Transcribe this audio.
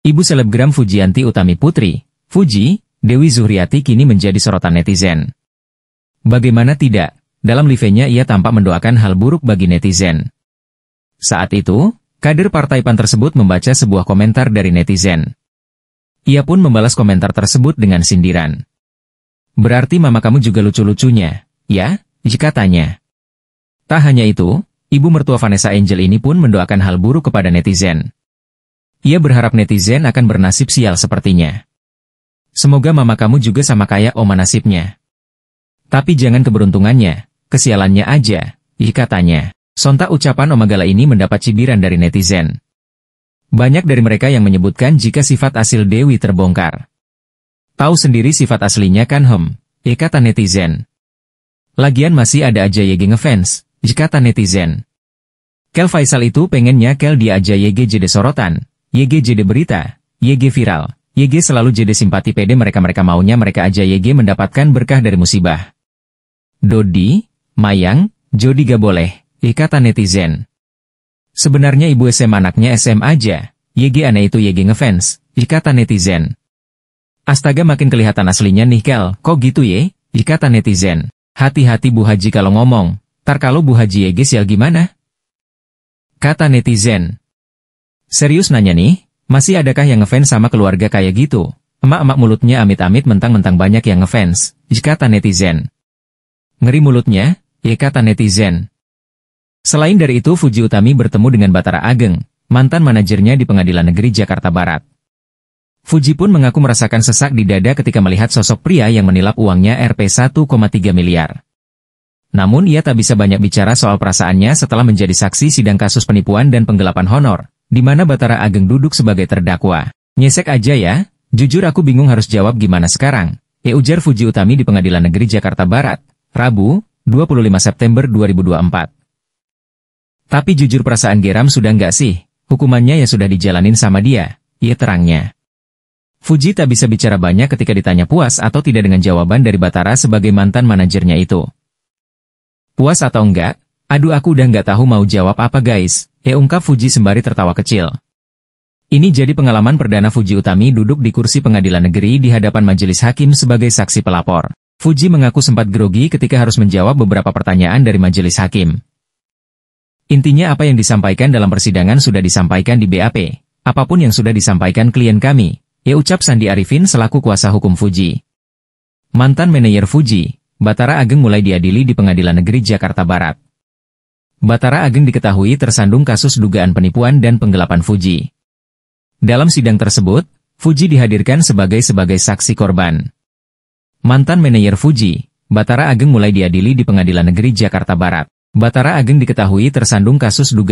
Ibu selebgram Fujianti Utami Putri, Fuji, Dewi Zuhriati kini menjadi sorotan netizen. Bagaimana tidak, dalam live-nya ia tampak mendoakan hal buruk bagi netizen. Saat itu, kader Partai PAN tersebut membaca sebuah komentar dari netizen. Ia pun membalas komentar tersebut dengan sindiran. Berarti mama kamu juga lucu-lucunya, ya, jika tanya. Tak hanya itu, ibu mertua Vanessa Angel ini pun mendoakan hal buruk kepada netizen. Ia berharap netizen akan bernasib sial sepertinya. Semoga mama kamu juga sama kayak oma nasibnya. Tapi jangan keberuntungannya, kesialannya aja, ih katanya. Sontak ucapan Oma Gala ini mendapat cibiran dari netizen. Banyak dari mereka yang menyebutkan jika sifat asil Dewi terbongkar. Tahu sendiri sifat aslinya kan hem, ih kata netizen. Lagian masih ada aja YG ngefans, jika kata netizen. Kel Faisal itu pengennya Kel dia aja YG jadi sorotan, YG jadi berita, YG viral, YG selalu jadi simpati PD mereka-mereka maunya mereka aja YG mendapatkan berkah dari musibah. Dodi, Mayang, Jodi gak boleh, ikatan netizen. Sebenarnya ibu SM anaknya SM aja, YG aneh itu YG ngefans, ikatan netizen. Astaga makin kelihatan aslinya nih Kel, kok gitu ye, ikatan netizen. Hati-hati Bu Haji kalau ngomong, tar kalau Bu Haji YG sial gimana? Kata netizen. Serius nanya nih, masih adakah yang ngefans sama keluarga kayak gitu? Emak-emak mulutnya amit-amit mentang-mentang banyak yang ngefans, kata netizen. Ngeri mulutnya, ya kata netizen. Selain dari itu Fuji Utami bertemu dengan Batara Ageng, mantan manajernya di Pengadilan Negeri Jakarta Barat. Fuji pun mengaku merasakan sesak di dada ketika melihat sosok pria yang menilap uangnya Rp 1,3 miliar. Namun ia tak bisa banyak bicara soal perasaannya setelah menjadi saksi sidang kasus penipuan dan penggelapan honor, di mana Batara Ageng duduk sebagai terdakwa. Nyesek aja ya, jujur aku bingung harus jawab gimana sekarang. E. Ujar Fuji Utami di Pengadilan Negeri Jakarta Barat, Rabu, 25 September 2024. Tapi jujur perasaan geram sudah nggak sih, hukumannya ya sudah dijalanin sama dia, ia terangnya. Fuji tak bisa bicara banyak ketika ditanya puas atau tidak dengan jawaban dari Batara sebagai mantan manajernya itu. Puas atau enggak? Aduh aku udah nggak tahu mau jawab apa guys. E ungkap Fuji sembari tertawa kecil. Ini jadi pengalaman perdana Fuji Utami duduk di kursi pengadilan negeri di hadapan majelis hakim sebagai saksi pelapor. Fuji mengaku sempat grogi ketika harus menjawab beberapa pertanyaan dari majelis hakim. Intinya apa yang disampaikan dalam persidangan sudah disampaikan di BAP. Apapun yang sudah disampaikan klien kami, ya ucap Sandi Arifin selaku kuasa hukum Fuji. Mantan manajer Fuji, Batara Ageng mulai diadili di Pengadilan Negeri Jakarta Barat. Batara Ageng diketahui tersandung kasus dugaan penipuan dan penggelapan Fuji. Dalam sidang tersebut, Fuji dihadirkan sebagai sebagai saksi korban. Mantan manajer Fuji, Batara Ageng mulai diadili di Pengadilan Negeri Jakarta Barat. Batara Ageng diketahui tersandung kasus dugaan